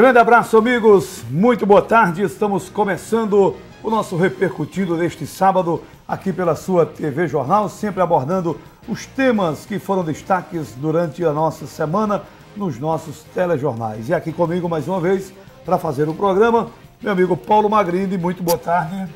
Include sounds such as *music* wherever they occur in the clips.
Grande abraço, amigos. Muito boa tarde. Estamos começando o nosso repercutindo neste sábado aqui pela sua TV Jornal, sempre abordando os temas que foram destaques durante a nossa semana nos nossos telejornais. E aqui comigo mais uma vez para fazer o programa, meu amigo Paulo Magrini. Muito boa tarde.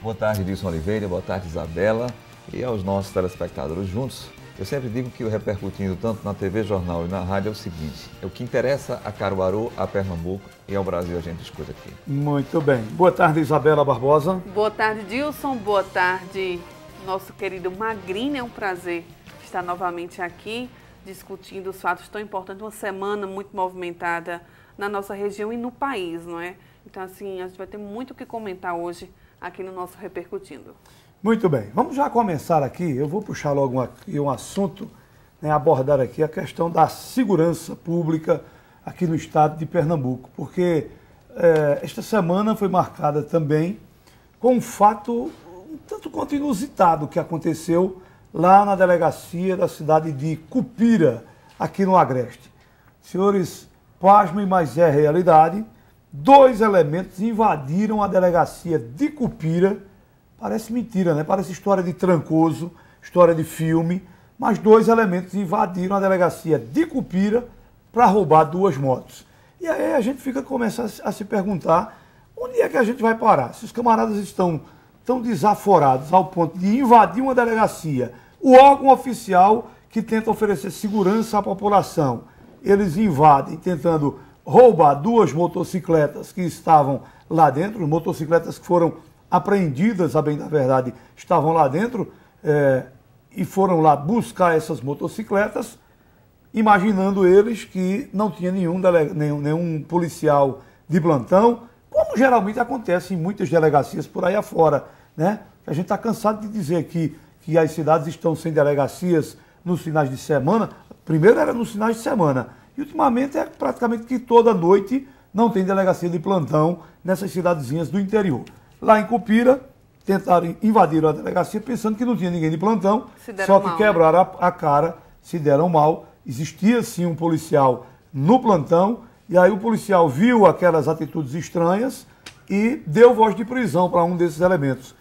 Boa tarde, Dilson Oliveira. Boa tarde, Isabela. E aos nossos telespectadores juntos eu sempre digo que o repercutindo tanto na TV Jornal e na rádio é o seguinte: é o que interessa a Caruaru, a Pernambuco e ao Brasil a gente escuta aqui. Muito bem. Boa tarde, Isabela Barbosa. Boa tarde, Dilson. Boa tarde, nosso querido Magrini. É um prazer estar novamente aqui discutindo os fatos tão importantes. Uma semana muito movimentada na nossa região e no país, não é? Então, assim, a gente vai ter muito o que comentar hoje aqui no nosso Repercutindo. Muito bem, vamos já começar aqui. Eu vou puxar logo aqui um assunto, né, abordar aqui a questão da segurança pública aqui no estado de Pernambuco, porque é, esta semana foi marcada também com um fato um tanto quanto inusitado que aconteceu lá na delegacia da cidade de Cupira, aqui no Agreste. Senhores, pasmem, mas é realidade. Dois elementos invadiram a delegacia de Cupira Parece mentira, né? Parece história de trancoso, história de filme. Mas dois elementos invadiram a delegacia de Cupira para roubar duas motos. E aí a gente fica começando a se perguntar onde é que a gente vai parar. Se os camaradas estão tão desaforados ao ponto de invadir uma delegacia, o órgão oficial que tenta oferecer segurança à população, eles invadem tentando roubar duas motocicletas que estavam lá dentro, motocicletas que foram apreendidas, a bem da verdade, estavam lá dentro é, e foram lá buscar essas motocicletas, imaginando eles que não tinha nenhum, delega, nenhum, nenhum policial de plantão, como geralmente acontece em muitas delegacias por aí afora. Né? A gente está cansado de dizer que, que as cidades estão sem delegacias nos finais de semana. Primeiro era nos finais de semana, e ultimamente é praticamente que toda noite não tem delegacia de plantão nessas cidadezinhas do interior. Lá em Cupira, tentaram invadir a delegacia pensando que não tinha ninguém de plantão, só que mal, né? quebraram né? a, cara, se deram mal. Existia sim um policial no plantão, e aí o policial viu aquelas atitudes estranhas e deu voz de prisão para um desses elementos.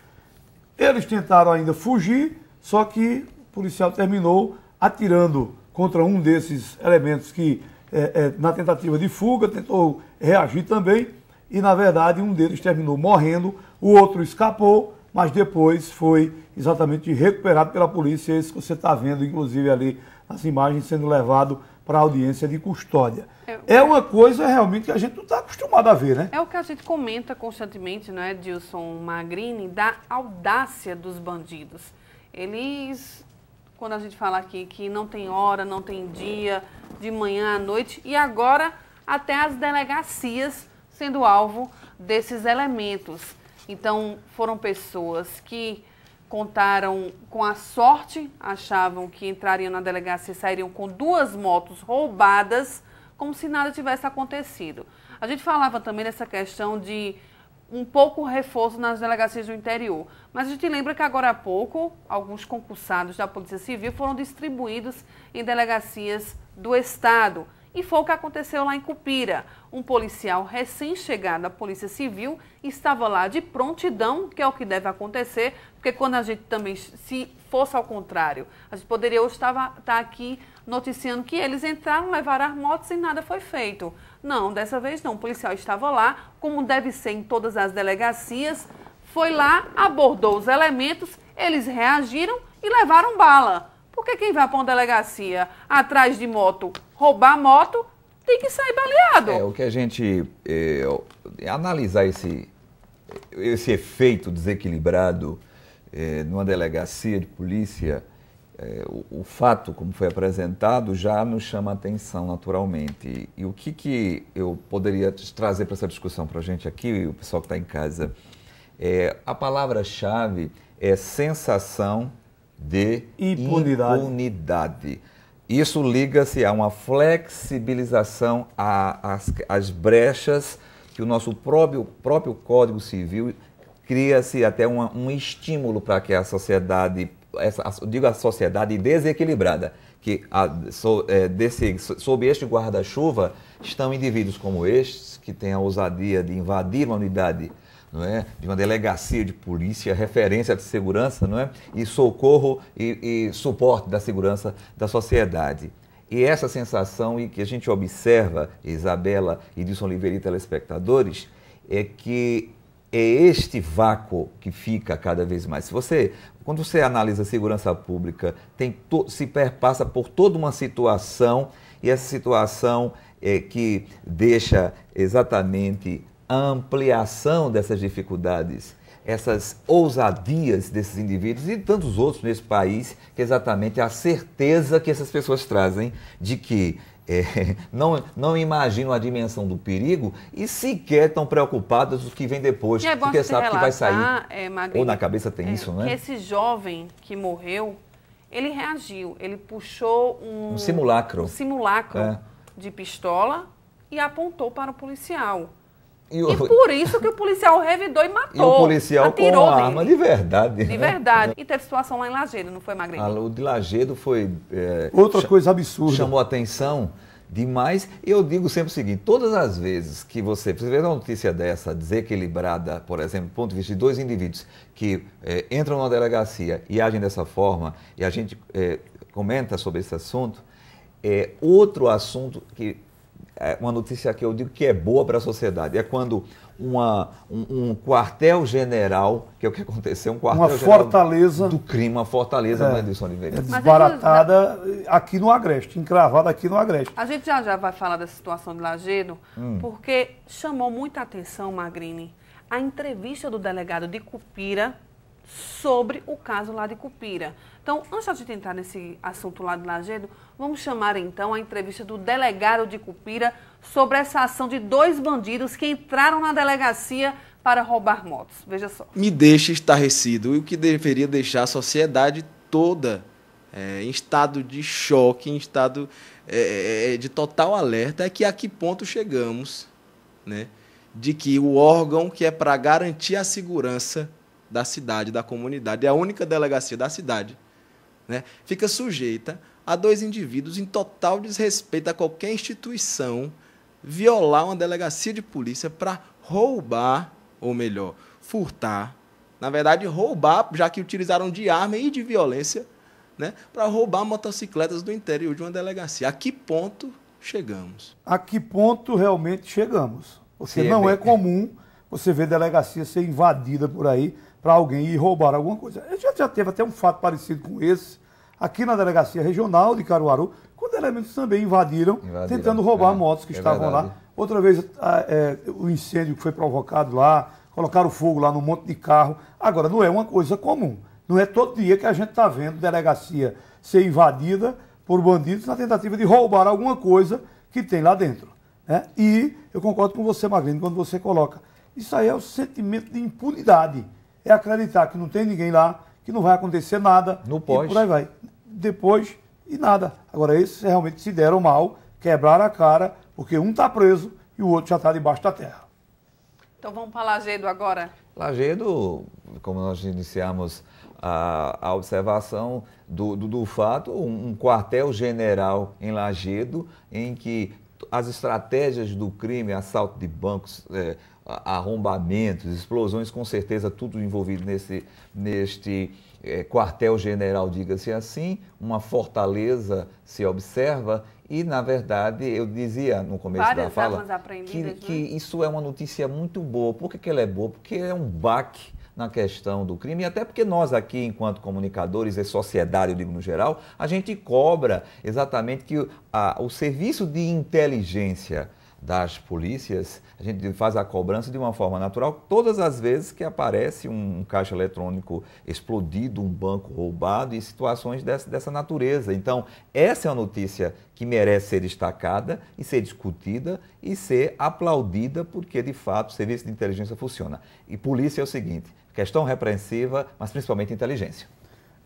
Eles tentaram ainda fugir, só que o policial terminou atirando contra um desses elementos que, é, é, na tentativa de fuga, tentou reagir também e, na verdade, um deles terminou morrendo, o outro escapou, mas depois foi exatamente recuperado pela polícia. Esse que você está vendo, inclusive, ali nas imagens, sendo levado para audiência de custódia. É, é, uma coisa realmente que a gente não está acostumado a ver, né? É o que a gente comenta constantemente, não é, Dilson Magrini, da audácia dos bandidos. Eles, quando a gente fala aqui que não tem hora, não tem dia, de manhã à noite, e agora até as delegacias sendo alvo desses elementos. Então, foram pessoas que contaram com a sorte, achavam que entrariam na delegacia e sairiam com duas motos roubadas, como se nada tivesse acontecido. A gente falava também dessa questão de um pouco reforço nas delegacias do interior. Mas a gente lembra que agora há pouco, alguns concursados da Polícia Civil foram distribuídos em delegacias do Estado. E foi o que aconteceu lá em Cupira. Um policial recém-chegado à Polícia Civil estava lá de prontidão, que é o que deve acontecer, porque quando a gente também, se fosse ao contrário, a gente poderia hoje estar, tá aqui noticiando que eles entraram, levaram as motos e nada foi feito. Não, dessa vez não. O policial estava lá, como deve ser em todas as delegacias, foi lá, abordou os elementos, eles reagiram e levaram bala. Porque quem vai para uma delegacia atrás de moto roubar moto tem que sair baleado. É, o que a gente. É, analisar esse, esse efeito desequilibrado é, numa delegacia de polícia, é, o, o, fato como foi apresentado já nos chama a atenção naturalmente. E o que, que eu poderia trazer para essa discussão para a gente aqui e o pessoal que está em casa? É, a palavra-chave é sensação de impunidade. impunidade. Isso liga-se a uma flexibilização às brechas que o nosso próprio, próprio Código Civil cria-se até uma, um estímulo para que a sociedade, essa, digo a sociedade desequilibrada, que a, so, é, desse, sob este guarda-chuva estão indivíduos como estes, que têm a ousadia de invadir uma unidade não é? de uma delegacia de polícia, referência de segurança, não é? e socorro e, e suporte da segurança da sociedade. E essa sensação e que a gente observa, Isabela e Dilson Oliveira e telespectadores, é que é este vácuo que fica cada vez mais. Se você, quando você analisa a segurança pública, tem to, se perpassa por toda uma situação e essa situação é que deixa exatamente a ampliação dessas dificuldades, essas ousadias desses indivíduos e de tantos outros nesse país, que é exatamente a certeza que essas pessoas trazem de que é, *laughs* não, não imaginam a dimensão do perigo e sequer estão preocupadas com o que vem depois, é porque sabe que vai sair. É, Magrinho, ou na cabeça tem é, isso, né? Que esse jovem que morreu, ele reagiu, ele puxou um, um simulacro, um simulacro é. de pistola e apontou para o policial. E, o... e, por isso que o policial revidou e matou. E o policial atirou com a arma de verdade. De né? verdade. Né? E teve situação lá em Lagedo, não foi, Magrinho? o de Lagedo foi... É, Outra coisa absurda. Chamou atenção demais. E eu digo sempre o seguinte, todas as vezes que você... Você vê uma notícia dessa, desequilibrada, por exemplo, do ponto de vista de dois indivíduos que é, entram numa delegacia e agem dessa forma, e a gente é, comenta sobre esse assunto, é outro assunto que é, uma notícia que eu digo que é boa para a sociedade. É quando uma, um, um quartel-general, que é o que aconteceu, um quartel uma fortaleza do crime, uma fortaleza, é, não é, Oliveira? É desbaratada aqui no Agreste, encravada aqui no Agreste. A gente já já vai falar dessa situação de Lagedo, hum. porque chamou muita atenção, Magrini, a entrevista do delegado de Cupira sobre o caso lá de Cupira. Então, antes de tentar nesse assunto lá de Lagedo, vamos chamar então a entrevista do delegado de Cupira sobre essa ação de dois bandidos que entraram na delegacia para roubar motos. Veja só. Me deixa estarrecido e o que deveria deixar a sociedade toda é, em estado de choque, em estado é, é de total alerta, é que a que ponto chegamos, né? De que o órgão que é para garantir a segurança da cidade, da comunidade, é a única delegacia da cidade né, fica sujeita a dois indivíduos em total desrespeito a qualquer instituição violar uma delegacia de polícia para roubar, ou melhor, furtar, na verdade roubar, já que utilizaram de arma e de violência, né, para roubar motocicletas do interior de uma delegacia. A que ponto chegamos? A que ponto realmente chegamos? Porque Sim, é não é, é comum você ver delegacia ser invadida por aí para alguém e roubar alguma coisa. Já, já teve até um fato parecido com esse, aqui na delegacia regional de Caruaru, quando elementos também invadiram, invadiram. tentando roubar é, motos que é estavam verdade. lá. Outra vez, a, é, o incêndio que foi provocado lá, colocaram fogo lá num monte de carro. Agora, não é uma coisa comum. Não é todo dia que a gente está vendo delegacia ser invadida por bandidos na tentativa de roubar alguma coisa que tem lá dentro. Né? E eu concordo com você, Magrini, quando você coloca. Isso aí é o sentimento de impunidade é acreditar que não tem ninguém lá, que não vai acontecer nada. No pós. E por aí vai. Depois, e nada. Agora, esses realmente se deram mal, quebraram a cara, porque um está preso e o outro já está debaixo da terra. Então vamos para Lagedo agora. Lagedo, como nós iniciamos a, a observação do, do, do fato, um, um quartel-general em Lagedo, em que as estratégias do crime, assalto de bancos, é, arrombamentos, explosões, com certeza tudo envolvido nesse, neste é, quartel-general, diga-se assim, uma fortaleza se observa e, na verdade, eu dizia no começo Várias da fala que, né? que, isso é uma notícia muito boa. Por que, que ela é boa? Porque é um baque na questão do crime, e até porque nós aqui, enquanto comunicadores e sociedade, eu digo no geral, a gente cobra exatamente que a, o serviço de inteligência das polícias, a gente faz a cobrança de uma forma natural. Todas as vezes que aparece um caixa eletrônico explodido, um banco roubado e situações dessa, dessa natureza. Então, essa é uma notícia que merece ser destacada e ser discutida e ser aplaudida, porque de fato o serviço de inteligência funciona. E polícia é o seguinte: questão repreensiva, mas principalmente inteligência.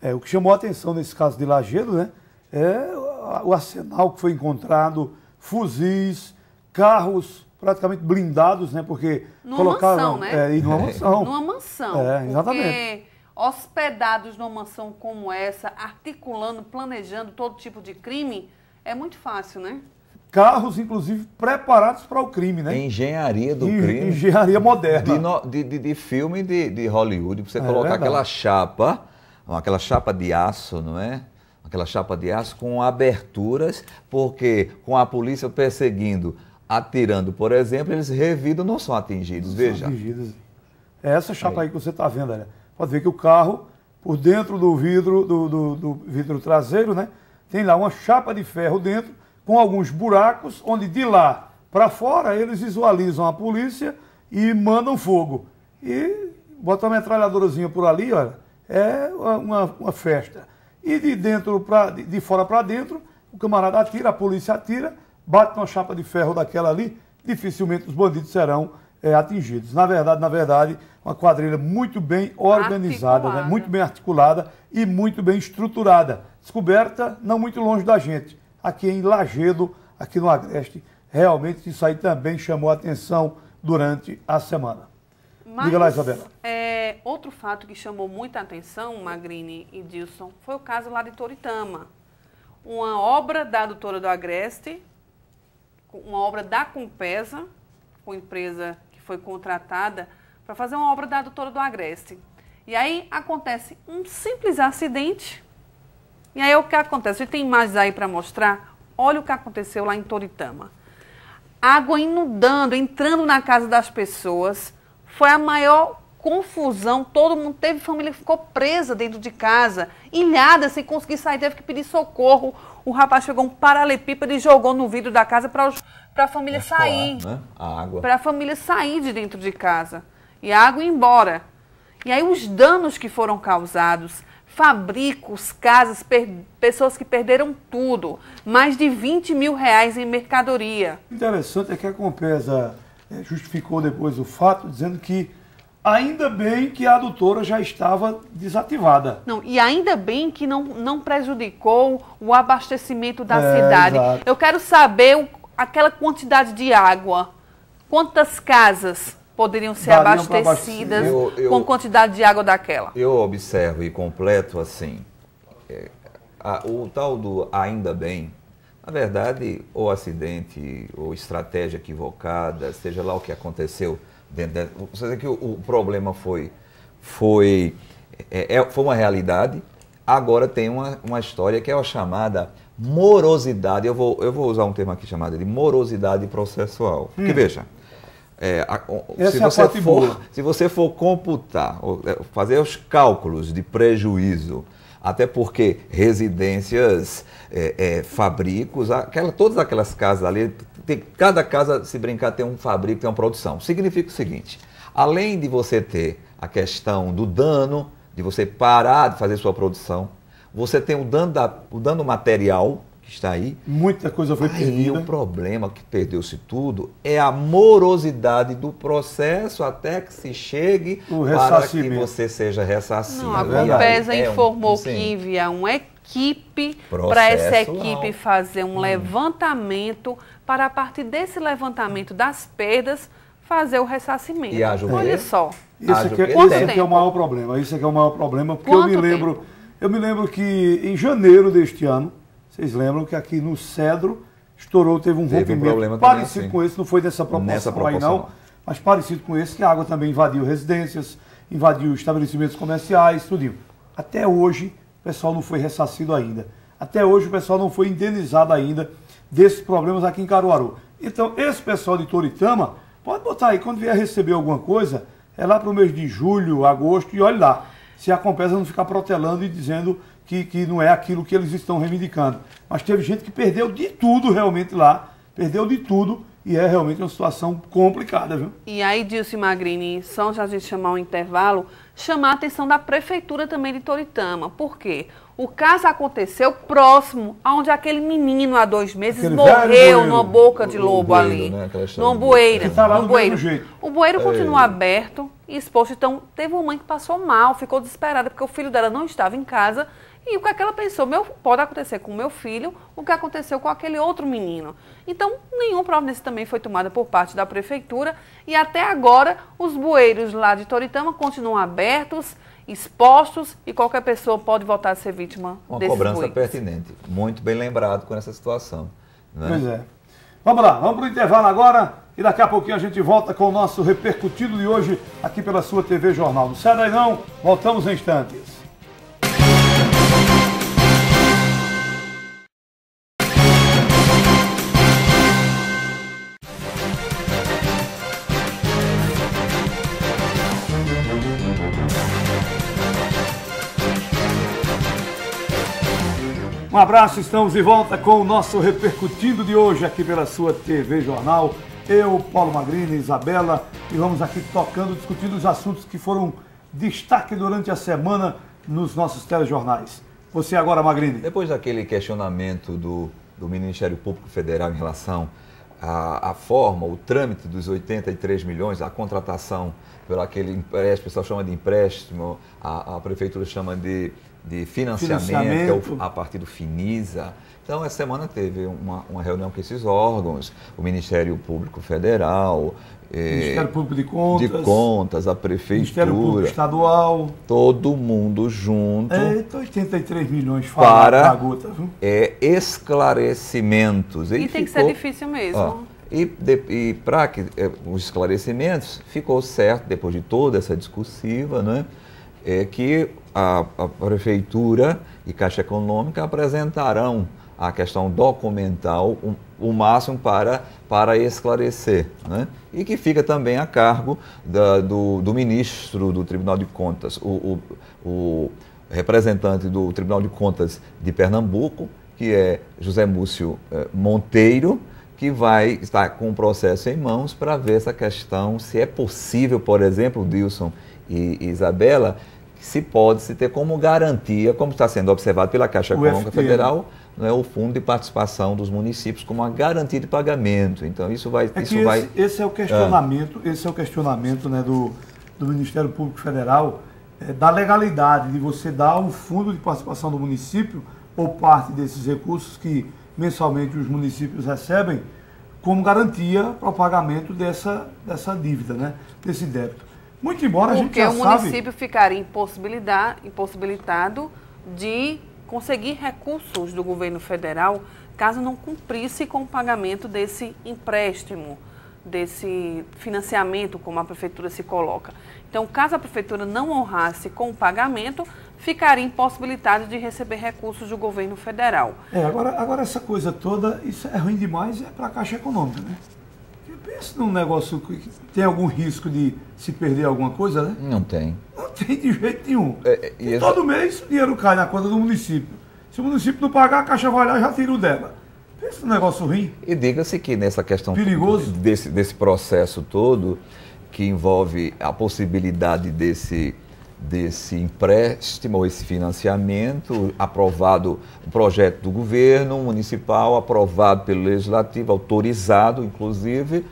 É, o que chamou a atenção nesse caso de Lajedo né, é o arsenal que foi encontrado, fuzis, carros praticamente blindados, né? Porque numa colocaram mansão, né? É, numa é. mansão. numa mansão. É, exatamente. hospedados numa mansão como essa, articulando, planejando todo tipo de crime, é muito fácil, né? carros, inclusive, preparados para o crime, né? Engenharia do crime. Engenharia moderna. De, de, de filme de, de Hollywood, para você é colocar aquela chapa, aquela chapa de aço, não é? Aquela chapa de aço com aberturas, porque com a polícia perseguindo, atirando, por exemplo, eles revidam, não são atingidos, não veja. São atingidos. É essa chapa aí, aí que você está vendo, olha. Pode ver que o carro, por dentro do vidro, do, do, do vidro traseiro, né? Tem lá uma chapa de ferro dentro com alguns buracos, onde de lá para fora eles visualizam a polícia e mandam fogo. E botam uma metralhadorazinha por ali, olha, é uma, uma festa. E de dentro para de fora para dentro, o camarada atira, a polícia atira, bate uma chapa de ferro daquela ali, dificilmente os bandidos serão é, atingidos. Na verdade, na verdade, uma quadrilha muito bem organizada, né? muito bem articulada e muito bem estruturada. Descoberta não muito longe da gente aqui em Lagedo, aqui no Agreste. Realmente isso aí também chamou a atenção durante a semana. Mas, Diga lá, Isabela. É, outro fato que chamou muita atenção, Magrini e Dilson, foi o caso lá de Toritama. Uma obra da doutora do Agreste, uma obra da Compesa, com empresa que foi contratada para fazer uma obra da doutora do Agreste. E aí acontece um simples acidente e aí o que acontece? A gente tem imagens aí para mostrar. Olha o que aconteceu lá em Toritama. Água inundando, entrando na casa das pessoas. Foi a maior confusão. Todo mundo teve família que ficou presa dentro de casa, ilhada, sem conseguir sair, teve que pedir socorro. O rapaz pegou um paralelepípedo e jogou no vidro da casa para a família sair. Né? A água. Para a família sair de dentro de casa. E a água ir embora. E aí os danos que foram causados, fabricos, casas, pessoas que perderam tudo, mais de 20 mil reais em mercadoria. interessante é que a Compesa eh, justificou depois o fato, dizendo que ainda bem que a adutora já estava desativada. Não, e ainda bem que não, não prejudicou o abastecimento da é, cidade. Exato. Eu quero saber o, aquela quantidade de água, quantas casas poderiam ser abastecidas eu, eu, com quantidade de água daquela? Eu observo e completo assim. É, a, o tal do ainda bem, na verdade, ou acidente, ou estratégia equivocada, seja lá o que aconteceu dentro. De, você vê que o, o problema foi, foi, é, é, foi uma realidade. Agora tem uma, uma história que é a chamada morosidade. Eu vou, eu vou usar um termo aqui chamado de morosidade processual. Porque hum. veja é, a, se, é você for, se você for computar, é, fazer os cálculos de prejuízo, até porque residências, é, é, fabricos, aquela, todas aquelas casas ali, tem, cada casa, se brincar, tem um fabrico, tem uma produção. Significa o seguinte: além de você ter a questão do dano, de você parar de fazer sua produção, você tem o dano, da, o dano material, está aí. Muita coisa foi aí perdida. E o problema que perdeu-se tudo é a morosidade do processo até que se chegue para que você seja ressarcido. Não, a Compesa é, é informou um, que envia uma equipe para essa equipe fazer um hum. levantamento para a partir desse levantamento das perdas fazer o ressarcimento. E a Olha só. Isso aqui, é, é o maior problema. Isso aqui é o maior problema porque Quanto eu me lembro, tempo? eu me lembro que em janeiro deste ano vocês lembram que aqui no Cedro estourou, teve um teve rompimento um parecido assim. com esse, não foi dessa proporção, Nessa proporção aí não, não, mas parecido com esse, que a água também invadiu residências, invadiu estabelecimentos comerciais, tudinho. Até hoje o pessoal não foi ressarcido ainda. Até hoje o pessoal não foi indenizado ainda desses problemas aqui em Caruaru. Então, esse pessoal de Toritama, pode botar aí, quando vier receber alguma coisa, é lá para o mês de julho, agosto, e olha lá, se a Compesa não ficar protelando e dizendo que, que não é aquilo que eles estão reivindicando. Mas teve gente que perdeu de tudo realmente lá, perdeu de tudo e é realmente uma situação complicada, viu? E aí, Dilce Magrini, só a gente chamar um intervalo, chamar a atenção da prefeitura também de Toritama. Por quê? O caso aconteceu próximo aonde aquele menino há dois meses aquele morreu numa boca de lobo bueiro, ali. Né? Numa bueira. Tá lá no bueiro. Jeito. O bueiro é. continua aberto e exposto. Então, teve uma mãe que passou mal, ficou desesperada, porque o filho dela não estava em casa e o que, é que ela pensou? Meu, pode acontecer com meu filho o que aconteceu com aquele outro menino. Então, nenhuma providência também foi tomada por parte da prefeitura e até agora os bueiros lá de Toritama continuam abertos, expostos e qualquer pessoa pode voltar a ser vítima Uma cobrança bueiros. pertinente. Muito bem lembrado com essa situação. Né? Pois é. Vamos lá, vamos para o intervalo agora e daqui a pouquinho a gente volta com o nosso repercutido de hoje aqui pela sua TV Jornal. Não sai daí não, voltamos em instantes. Um abraço, estamos de volta com o nosso Repercutindo de hoje aqui pela sua TV Jornal. Eu, Paulo Magrini, Isabela, e vamos aqui tocando, discutindo os assuntos que foram destaque durante a semana nos nossos telejornais. Você agora, Magrini. Depois daquele questionamento do, do Ministério Público Federal em relação à, forma, o trâmite dos 83 milhões, a contratação pelo aquele empréstimo, o pessoal chama de empréstimo, a, a prefeitura chama de de financiamento, financiamento. que é o, a partir do Finisa. Então, essa semana teve uma, uma reunião com esses órgãos, o Ministério Público Federal, eh, Ministério Público de Contas, de Contas, a Prefeitura, Ministério Público Estadual, todo mundo junto. É, então 83 milhões para gota, é, esclarecimentos. e tem ficou, que ser difícil mesmo. Ó, e, e para que é, os esclarecimentos ficou certo depois de toda essa discursiva, né? é que a, a Prefeitura e Caixa Econômica apresentarão a questão documental o, o máximo para, para esclarecer. Né? E que fica também a cargo da, do, do ministro do Tribunal de Contas, o, o, o representante do Tribunal de Contas de Pernambuco, que é José Múcio eh, Monteiro, que vai estar com o processo em mãos para ver essa questão, se é possível, por exemplo, Dilson e Isabela, se pode se ter como garantia, como está sendo observado pela Caixa Econômica Federal, né, o fundo de participação dos municípios como uma garantia de pagamento. Então isso vai, é isso esse, vai. Esse é o ah. questionamento, ah. esse é o questionamento né, do, do Ministério Público Federal é, da legalidade de você dar um fundo de participação do município ou parte desses recursos que mensalmente os municípios recebem como garantia para o pagamento dessa, dessa dívida, né, desse débito. Muito embora a gente já sabe... Porque o município ficaria impossibilitado de conseguir recursos do governo federal caso não cumprisse com o pagamento desse empréstimo, desse financiamento, como a prefeitura se coloca. Então, caso a prefeitura não honrasse com o pagamento, ficaria impossibilitado de receber recursos do governo federal. É, agora, agora essa coisa toda, isso é ruim demais é para a Caixa Econômica, né? Isso não é um negócio que tem algum risco de se perder alguma coisa, né? Não tem. Não tem de jeito nenhum. É, é e Todo mês o dinheiro cai na conta do município. Se o município não pagar, a Caixa vai lá e já tira o dela. Esse negócio ruim. E diga-se que nessa questão Perigoso. Desse, desse processo todo, que envolve a possibilidade desse, desse empréstimo, esse financiamento, aprovado o projeto do governo municipal, aprovado pelo legislativo, autorizado, inclusive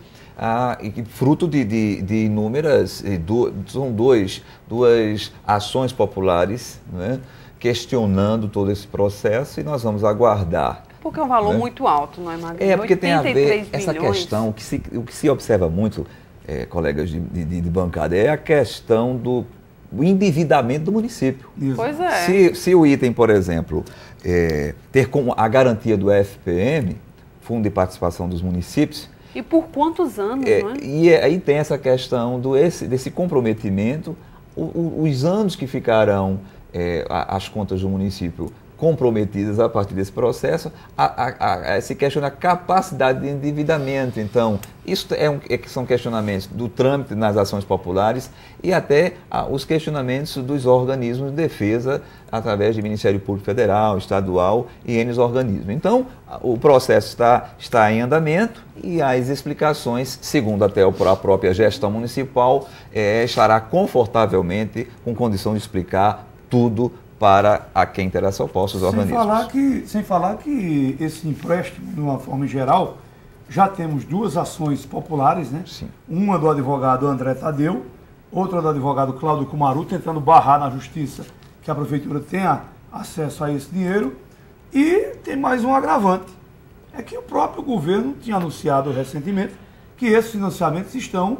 ah, fruto de, de, de inúmeras, do, são dois, duas ações populares né, questionando todo esse processo e nós vamos aguardar. Porque é um valor né? muito alto, não é, Magrinho? É, porque tem a ver essa questão, o que se, o que se observa muito, é, colegas de, de, de bancada, é a questão do endividamento do município. Pois é. Se, se, o item, por exemplo, é, ter como a garantia do FPM, Fundo de Participação dos Municípios, e por quantos anos, é, não é? E é, aí tem essa questão do esse, desse comprometimento, o, o, os anos que ficarão é, as contas do município comprometidas a partir desse processo a, a, a, se questiona a capacidade de endividamento. Então, isso é um, é, são questionamentos do trâmite nas ações populares e até a, os questionamentos dos organismos de defesa através do Ministério Público Federal, estadual e N organismos. Então, o processo está, está em andamento e as explicações, segundo até a própria gestão municipal, é, estará confortavelmente com condição de explicar tudo para a quem interessa opostos sem organismos. Falar que, sem falar que esse empréstimo, de uma forma geral, já temos duas ações populares, né? Sim. Uma do advogado André Tadeu, outra do advogado Cláudio Kumaru tentando barrar na justiça que a prefeitura tenha acesso a esse dinheiro. E tem mais um agravante: é que o próprio governo tinha anunciado recentemente que esses financiamentos estão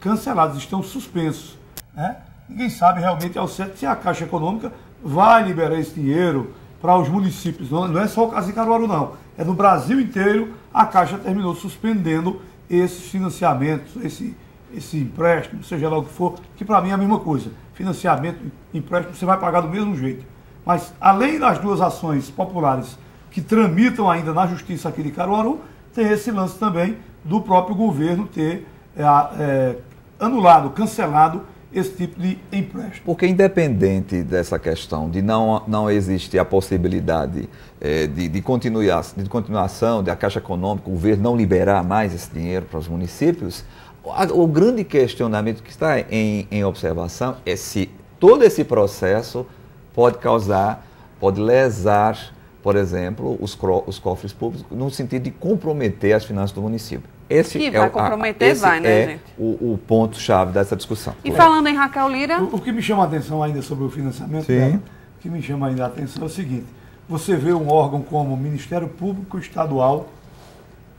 cancelados, estão suspensos. Né? Ninguém sabe realmente ao certo se é a Caixa Econômica vai liberar esse dinheiro para os municípios. Não, não é só o caso de Caruaru, não. É no Brasil inteiro, a Caixa terminou suspendendo esses financiamentos, esse, esse empréstimo, seja lá o que for, que para mim é a mesma coisa. Financiamento, empréstimo, você vai pagar do mesmo jeito. Mas, além das duas ações populares que tramitam ainda na justiça aqui de Caruaru, tem esse lance também do próprio governo ter é, é, anulado, cancelado esse tipo de empréstimo. Porque independente dessa questão de não, não existir a possibilidade é, de, de, continuar, de continuação da Caixa Econômica, o governo não liberar mais esse dinheiro para os municípios, o, o grande questionamento que está em, em observação é se todo esse processo pode causar, pode lesar, por exemplo, os, os cofres públicos, no sentido de comprometer as finanças do município. Esse que é o, comprometer, esse vai, né, é gente? O, o ponto-chave dessa discussão. E falando em Raquel Lira. O, o, que me chama a atenção ainda sobre o financiamento Sim. dela, o que me chama ainda a atenção é o seguinte: você vê um órgão como o Ministério Público Estadual,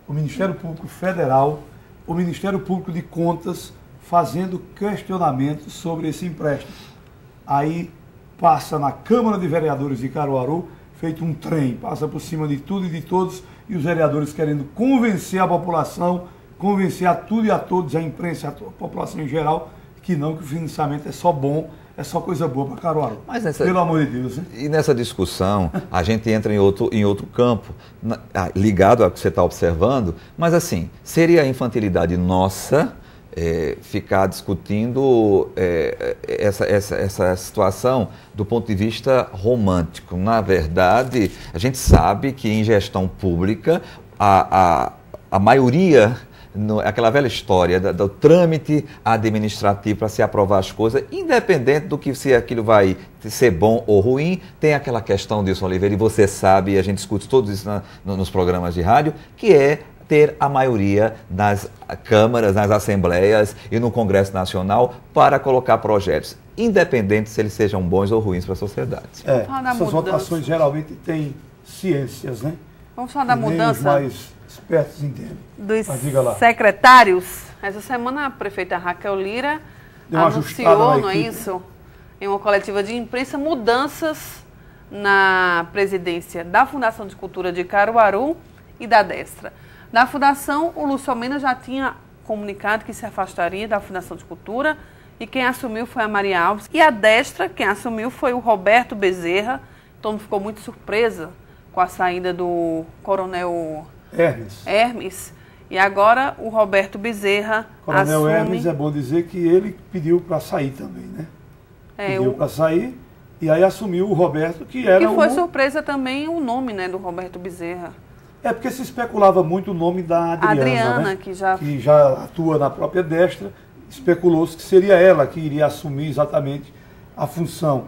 o Ministério Público Federal, o Ministério Público de Contas fazendo questionamentos sobre esse empréstimo. Aí passa na Câmara de Vereadores de Caruaru, feito um trem, passa por cima de tudo e de todos e os vereadores querendo convencer a população, convencer a tudo e a todos, a imprensa, a população em geral, que não, que o financiamento é só bom, é só coisa boa para Caruaru. Mas nessa, Pelo amor de Deus. Hein? E nessa discussão, a gente entra em outro, em outro campo, ah, ligado ao que você está observando, mas assim, seria a infantilidade nossa é, ficar discutindo é, é, essa, essa, essa situação do ponto de vista romântico. Na verdade, a gente sabe que em gestão pública a, a, a maioria no, é aquela velha história da, do trâmite administrativo para se aprovar as coisas, independente do que se aquilo vai ser bom ou ruim, tem aquela questão disso, Oliveira, e você sabe, e a gente discute todos isso na, no, nos programas de rádio, que é ter a maioria nas câmaras, nas assembleias e no Congresso Nacional para colocar projetos, independente se eles sejam bons ou ruins para a sociedade. É, essas votações geralmente têm ciências, né? Vamos falar da mudança. mais espertos entendem. Dos secretários. Essa semana a prefeita Raquel Lira anunciou, não é isso? Em uma coletiva de imprensa, mudanças na presidência da Fundação de Cultura de Caruaru e da Destra. Da fundação, o Lúcio Almeida já tinha comunicado que se afastaria da Fundação de Cultura e quem assumiu foi a Maria Alves. E a destra, quem assumiu foi o Roberto Bezerra. Todo mundo ficou muito surpresa com a saída do coronel Hermes. Hermes. E agora o Roberto Bezerra. Coronel assume... Hermes é bom dizer que ele pediu para sair também, né? É, pediu o... para sair e aí assumiu o Roberto, que era. E foi surpresa também o nome né, do Roberto Bezerra. É porque se especulava muito o nome da Adriana, né? Adriana né? que, já... que já atua na própria destra, especulou-se que seria ela que iria assumir exatamente a função.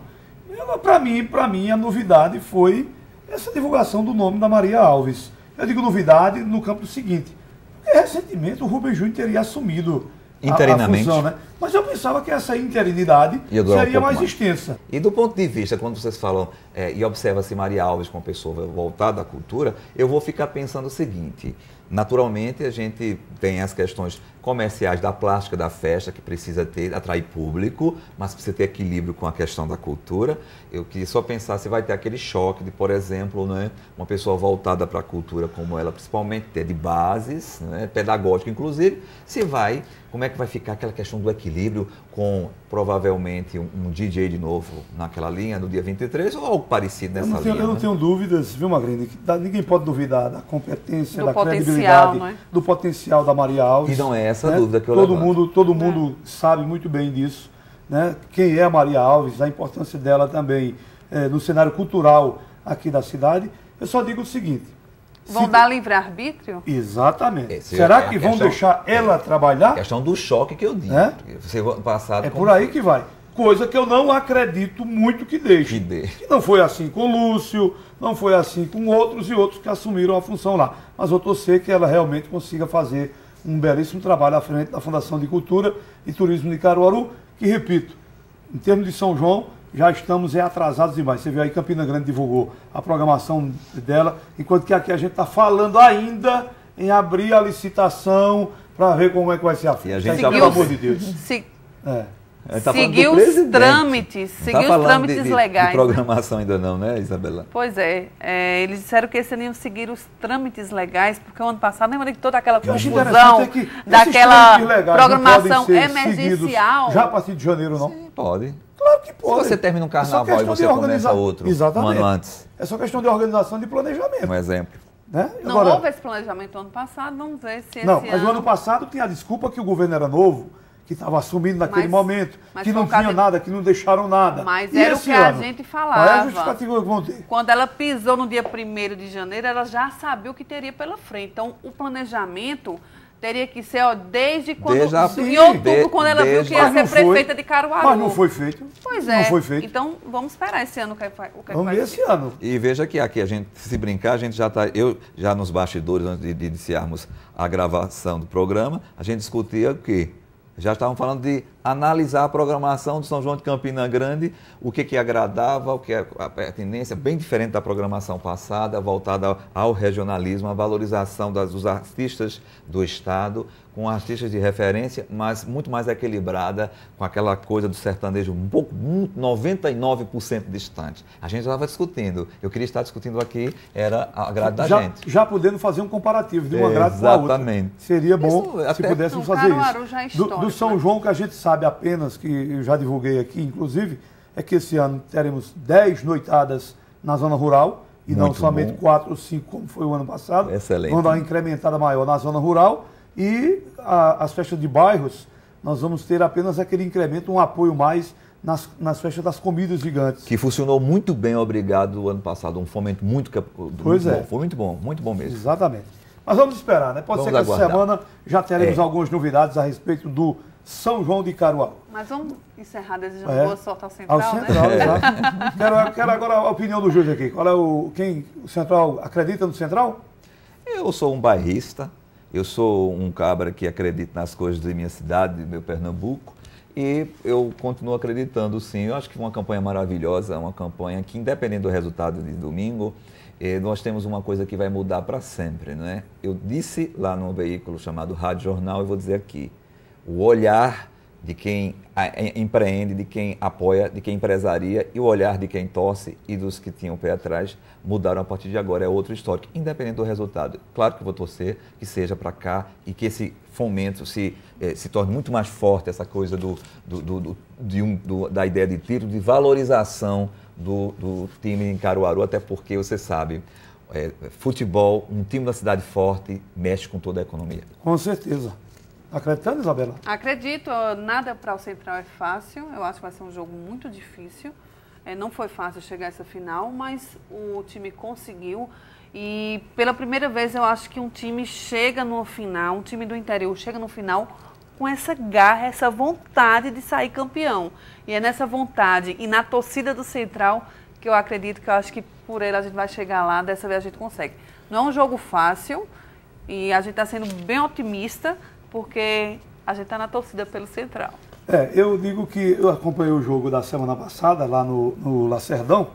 Para mim, para mim a novidade foi essa divulgação do nome da Maria Alves. Eu digo novidade no campo seguinte. Recentemente o Rubem Júnior teria assumido interinamente. A, a né? Mas eu pensava que essa interinidade seria um mais, mais, extensa. E do ponto de vista, quando vocês falam é, e observa-se Maria Alves como pessoa voltada à cultura, eu vou ficar pensando o seguinte: naturalmente a gente tem as questões comerciais da plástica da festa que precisa ter atrair público, mas precisa ter equilíbrio com a questão da cultura. Eu queria só pensar se vai ter aquele choque de, por exemplo, né, uma pessoa voltada para a cultura como ela, principalmente é de bases, né, pedagógica inclusive, se vai como é que vai ficar aquela questão do equilíbrio com provavelmente um, um DJ de novo naquela linha no dia 23 ou algo parecido nessa eu tenho, linha? Eu não né? tenho dúvidas, viu, Magrini? Ninguém pode duvidar da competência, do da credibilidade, é? do potencial da Maria Alves. E não é essa né? dúvida que eu todo levanto. mundo Todo é. mundo sabe muito bem disso, né? quem é a Maria Alves, a importância dela também é, no cenário cultural aqui da cidade. Eu só digo o seguinte, Vão dar livre-arbítrio? Exatamente. É, Será que é vão deixar é ela trabalhar? questão do choque que eu digo. Né? É, você passado é por aí foi. que vai. Coisa que eu não acredito muito que deixe. Que, deixe. que não foi assim com Lúcio, não foi assim com outros e outros que assumiram a função lá. Mas eu torcer que ela realmente consiga fazer um belíssimo trabalho à frente da Fundação de Cultura e Turismo de Caruaru, que, repito, em termos de São João, já estamos é, atrasados demais. Você viu aí, Campina Grande divulgou a programação dela, enquanto que aqui a gente está falando ainda em abrir a licitação para ver como é que vai ser a festa. E a gente, Seguiu, pelo amor de Deus. Se, é. Tá seguiu os trâmites, seguiu tá os trâmites de, de, legais. De né? programação ainda não, né, Isabela? Pois é, é eles disseram que esse iam seguir os trâmites legais, porque o ano passado lembra de toda aquela confusão, é que daquela programação emergencial. Já a partir de janeiro não? Sim, pode. Claro que pode. Se você termina um é carnaval é e você organiza... começa outro Exatamente. um ano antes. É só questão de organização de planejamento. Um exemplo. Né? Não Agora, houve esse planejamento ano passado, vamos ver se Não, mas ano... ano passado tinha a desculpa que o governo era novo, que estava assumindo naquele mas, momento, mas que não tinha de... nada, que não deixaram nada. Mas e era o que ano? a gente falava. Qual é a justificativa que vão ter? Quando ela pisou no dia 1 de janeiro, ela já sabia o que teria pela frente. Então, o planejamento Teria que ser, ó, desde quando. Desde a... Em outubro, de, quando ela desde... viu que ia ser prefeita foi, de Caruaru. Mas não foi feito. Pois é. Não foi feito. Então, vamos esperar esse ano o que, é vai acontecer. É vamos ver esse ano. E veja que aqui a gente, se brincar, a gente já está. Eu, já nos bastidores, antes de, de iniciarmos a gravação do programa, a gente discutia o quê? Já estavam falando de analisar a programação do São João de Campina Grande, o que, que agradava, o que é a pertinência, bem diferente da programação passada, voltada ao regionalismo, à valorização das, dos artistas do Estado, com artistas de referência, mas muito mais equilibrada com aquela coisa do sertanejo um pouco, 99% distante. A gente estava discutindo, eu queria estar discutindo aqui, era a grade da já, gente. Já podendo fazer um comparativo de uma grade para outra. Exatamente. Seria bom isso, se pudéssemos fazer Caruaru, isso. É do, do, São né? João, que a gente sabe apenas, que eu já divulguei aqui, inclusive, é que esse ano teremos 10 noitadas na zona rural, e muito não somente 4 ou 5, como foi o ano passado. Excelente. Vamos dar uma incrementada maior na zona rural e a, as festas de bairros, nós vamos ter apenas aquele incremento, um apoio mais nas, nas festas das comidas gigantes. Que funcionou muito bem, obrigado, o ano passado. Um fomento muito, muito pois bom. É. Foi muito bom, muito bom mesmo. Exatamente. Mas vamos esperar, né? Pode vamos ser que aguardar. essa semana já teremos é. algumas novidades a respeito do São João de Caruaru. Mas vamos encerrar desejando é. boa sorte ao Central, ao Central, né? É. Exato. quero, quero agora a opinião do Júlio aqui. Qual é o, quem, o Central acredita no Central? Eu sou um bairrista, eu sou um cabra que acredita nas coisas da minha cidade, do meu Pernambuco, e eu continuo acreditando, sim. Eu acho que uma campanha maravilhosa, uma campanha que, independente do resultado de domingo, eh, nós temos uma coisa que vai mudar para sempre, não é? Eu disse lá num veículo chamado Rádio Jornal e vou dizer aqui: o olhar de quem empreende, de quem apoia, de quem empresaria e o olhar de quem torce e dos que tinham o pé atrás mudaram a partir de agora. É outro histórico, independente do resultado. Claro que vou torcer que seja para cá e que esse fomento se, eh, se torne muito mais forte, essa coisa do, do, do, de um, do, da ideia de título, de valorização do, do time em Caruaru, até porque você sabe, é, futebol, um time da cidade forte, mexe com toda a economia. Com certeza. Acreditando, Isabela? Acredito. Nada para o Central é fácil. Eu acho que vai ser um jogo muito difícil. É, não foi fácil chegar a essa final, mas o time conseguiu. E pela primeira vez eu acho que um time chega no final, um time do interior chega no final com essa garra, essa vontade de sair campeão. E é nessa vontade e na torcida do Central que eu acredito que eu acho que por ele a gente vai chegar lá, dessa vez a gente consegue. Não é um jogo fácil e a gente está sendo bem otimista, porque a gente está na torcida pelo Central. É, eu digo que eu acompanhei o jogo da semana passada lá no, no Lacerdão,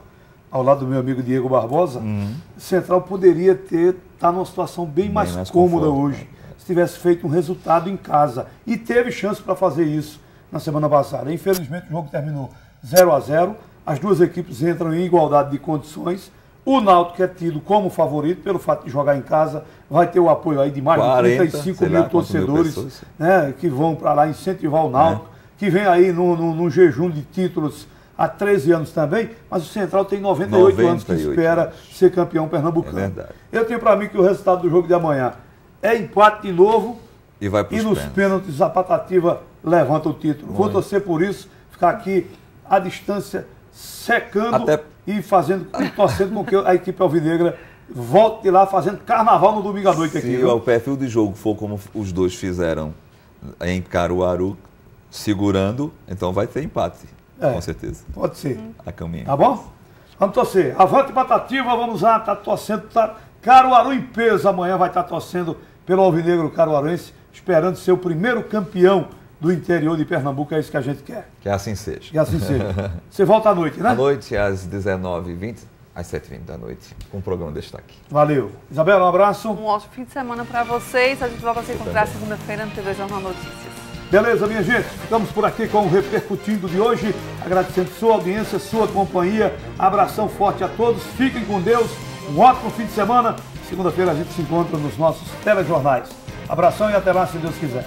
ao lado do meu amigo Diego Barbosa. Uhum. Central poderia ter estar tá numa situação bem, bem mais, mais, cômoda conforto. hoje, se tivesse feito um resultado em casa. E teve chance para fazer isso na semana passada. Infelizmente, o jogo terminou 0 a 0 As duas equipes entram em igualdade de condições o Náutico é tido como favorito pelo fato de jogar em casa, vai ter o apoio aí de mais 40, de 35 mil lá, torcedores mil né, que vão para lá incentivar o Náutico, é. que vem aí num, num jejum de títulos há 13 anos também, mas o Central tem 98, 98 anos que espera ser campeão pernambucano. É verdade. Eu tenho para mim que o resultado do jogo de amanhã é empate de novo e, vai e nos pênaltis. pênaltis a Patativa levanta o título. Muito. Vou torcer por isso, ficar aqui à distância secando Até e fazendo, e torcendo com que a equipe alvinegra volte lá fazendo carnaval no domingo à noite Se aqui. Se o perfil de jogo for como os dois fizeram em Caruaru, segurando, então vai ter empate. É, com certeza. Pode ser. A caminho. Tá bom? Vamos torcer. Avante Patativa, vamos lá, tá torcendo. Tá... Caruaru em peso amanhã vai estar tá torcendo pelo Alvinegro Caruaruense, esperando ser o primeiro campeão do interior de Pernambuco, é isso que a gente quer. Que assim seja. Que assim seja. *laughs* Você volta à noite, né? À noite, às 19h20, às 7h20 da noite, com o programa Destaque. Tá Valeu. Isabela, um abraço. Um ótimo fim de semana para vocês. A gente volta a se encontrar segunda-feira no TV Jornal Notícias. Beleza, minha gente? Estamos por aqui com o Repercutindo de hoje. Agradecendo sua audiência, sua companhia. Abração forte a todos. Fiquem com Deus. Um ótimo fim de semana. Segunda-feira a gente se encontra nos nossos telejornais. Abração e até lá, se Deus quiser.